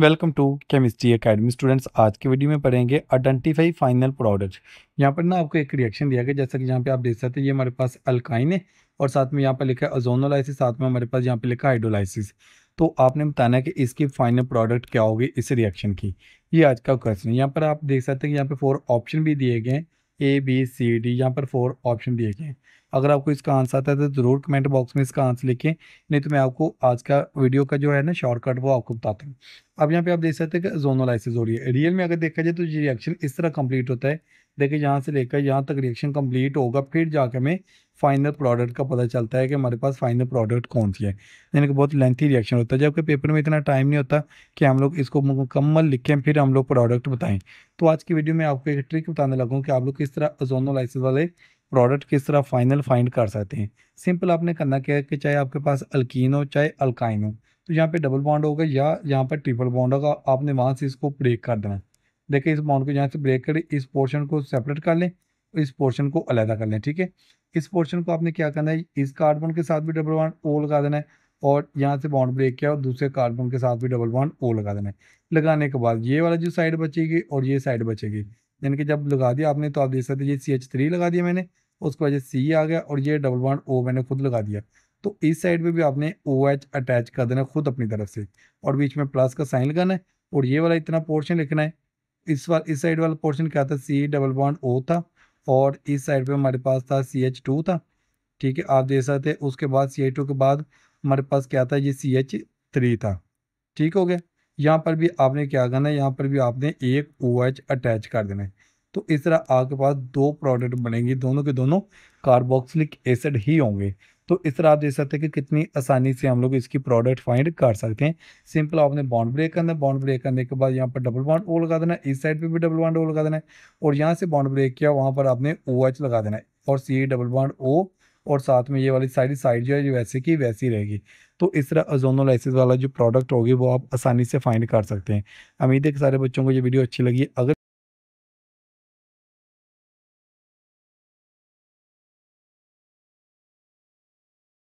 welcome to chemistry academy students आज की video में पढ़ेंगे आइडेंटिफाई फाइनल प्रोडक्ट यहाँ पर ना आपको एक रिएक्शन दिया गया जैसा कि यहाँ पे आप देख सकते हैं ये हमारे पास अल्काइन है और साथ में यहाँ पर लिखा है ओजोनोलाइसिस साथ में हमारे पास यहाँ पे लिखा है हाइड्रोलाइसिस तो आपने बताना है कि इसकी फाइनल प्रोडक्ट क्या होगी इस रिएक्शन की ये आज का क्वेश्चन है यहाँ पर आप देख सकते हैं कि यहाँ पर फोर ऑप्शन भी दिए गए हैं ए बी सी डी यहाँ पर फोर ऑप्शन दिए गए हैं अगर आपको इसका आंसर आता है तो ज़रूर कमेंट बॉक्स में इसका आंसर लिखें नहीं तो मैं आपको आज का वीडियो का जो है ना शॉर्टकट वो आपको बताता हूँ अब यहाँ पे आप देख सकते हैं कि जोनोलाइसिस हो रही है रियल में अगर देखा जाए तो ये रिएक्शन इस तरह कंप्लीट होता है देखिए यहाँ से लेकर यहाँ तक रिएक्शन कंप्लीट होगा फिर जाकर हमें फाइनल प्रोडक्ट का पता चलता है कि हमारे पास फाइनल प्रोडक्ट कौन सी है यानी कि बहुत लेंथी रिएक्शन होता है जबकि पेपर में इतना टाइम नहीं होता कि हम लोग इसको मुकम्मल लिखें फिर हम लोग प्रोडक्ट बताएं तो आज की वीडियो में आपको एक ट्रिक बताने लगूँ कि आप लोग किस तरह जोनोलाइसिस वाले प्रोडक्ट किस तरह फाइनल फाइंड कर सकते हैं सिंपल आपने करना क्या है कि चाहे आपके पास अल्कीन हो चाहे अल्काइन हो तो यहाँ पे डबल बॉन्ड होगा या यहाँ पर ट्रिपल बॉन्ड होगा आपने वहाँ से इसको ब्रेक कर देना देखिए इस बॉन्ड को यहाँ से ब्रेक करें इस पोर्शन को सेपरेट कर लें इस पोर्शन को अलहदा कर लें ठीक है इस पोर्शन को आपने क्या करना है इस कार्बन के साथ भी डबल बॉन्ड ओ लगा देना है और यहाँ से बॉन्ड ब्रेक किया और दूसरे कार्बन के साथ भी डबल बॉन्ड ओ लगा देना है लगाने के बाद ये वाला जो साइड बचेगी और ये साइड बचेगी यानी कि जब लगा दिया आपने तो आप देख सकते ये सी एच थ्री लगा दिया मैंने उसके बाद ये सी आ गया और ये डबल बॉन्ड ओ मैंने खुद लगा दिया तो इस साइड में भी आपने ओ एच अटैच कर देना खुद अपनी तरफ से और बीच में प्लस का साइन लगाना है और ये वाला इतना पोर्शन लिखना है इस वाल इस साइड वाला पोर्शन क्या था सी डबल बॉन्ड ओ था और इस साइड पे हमारे पास था सी एच टू था ठीक है आप देख सकते उसके बाद सी एच टू के बाद हमारे पास क्या था ये सी एच थ्री था ठीक हो गया यहाँ पर भी आपने क्या करना है यहाँ पर भी आपने एक ओ एच अटैच कर देना है तो इस तरह आपके पास दो प्रोडक्ट बनेंगे दोनों के दोनों कार्बोक्सिलिक एसिड ही होंगे तो इस तरह आप देख सकते हैं कि कितनी आसानी से हम लोग इसकी प्रोडक्ट फाइंड कर सकते हैं सिंपल आपने बॉन्ड ब्रेक करना है बॉन्ड ब्रेक करने के बाद यहाँ पर डबल बॉन्ड ओ लगा देना है इस साइड पे भी डबल बॉन्ड ओ लगा देना है और यहाँ से बॉन्ड ब्रेक किया वहाँ पर आपने ओ OH एच लगा देना है और सी डबल बॉन्ड ओ और साथ में ये वाली सारी साइड जो है वैसे की वैसी रहेगी तो इस तरह अजोनोलाइसिस वाला जो प्रोडक्ट होगी वो आप आसानी से फाइंड कर सकते हैं उम्मीद है कि सारे बच्चों को ये वीडियो अच्छी लगी अगर